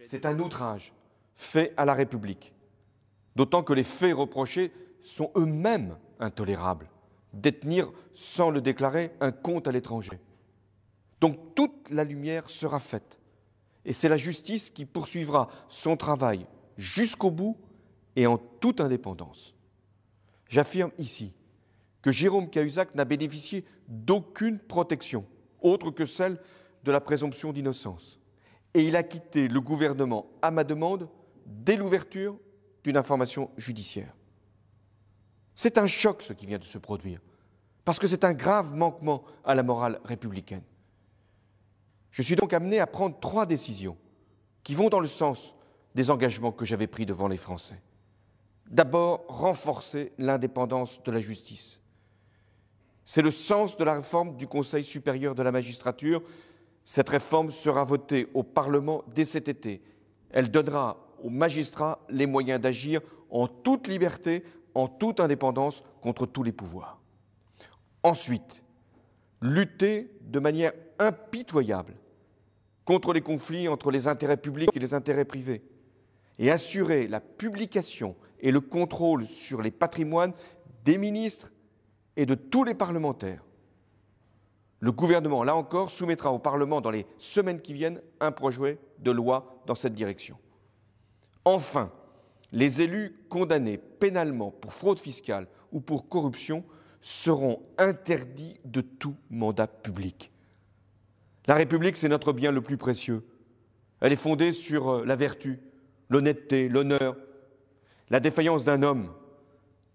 C'est un outrage fait à la République, d'autant que les faits reprochés sont eux-mêmes intolérables. Détenir sans le déclarer un compte à l'étranger. Donc toute la lumière sera faite. Et c'est la justice qui poursuivra son travail jusqu'au bout et en toute indépendance. J'affirme ici que Jérôme Cahuzac n'a bénéficié d'aucune protection, autre que celle de la présomption d'innocence et il a quitté le gouvernement à ma demande dès l'ouverture d'une information judiciaire. C'est un choc ce qui vient de se produire, parce que c'est un grave manquement à la morale républicaine. Je suis donc amené à prendre trois décisions qui vont dans le sens des engagements que j'avais pris devant les Français. D'abord, renforcer l'indépendance de la justice. C'est le sens de la réforme du Conseil supérieur de la magistrature cette réforme sera votée au Parlement dès cet été. Elle donnera aux magistrats les moyens d'agir en toute liberté, en toute indépendance contre tous les pouvoirs. Ensuite, lutter de manière impitoyable contre les conflits entre les intérêts publics et les intérêts privés et assurer la publication et le contrôle sur les patrimoines des ministres et de tous les parlementaires. Le gouvernement, là encore, soumettra au Parlement dans les semaines qui viennent un projet de loi dans cette direction. Enfin, les élus condamnés pénalement pour fraude fiscale ou pour corruption seront interdits de tout mandat public. La République, c'est notre bien le plus précieux. Elle est fondée sur euh, la vertu, l'honnêteté, l'honneur. La défaillance d'un homme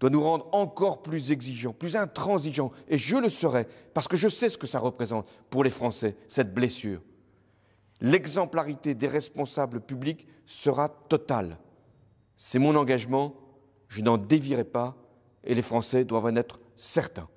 doit nous rendre encore plus exigeants, plus intransigeants. Et je le serai, parce que je sais ce que ça représente pour les Français, cette blessure. L'exemplarité des responsables publics sera totale. C'est mon engagement, je n'en dévierai pas, et les Français doivent en être certains.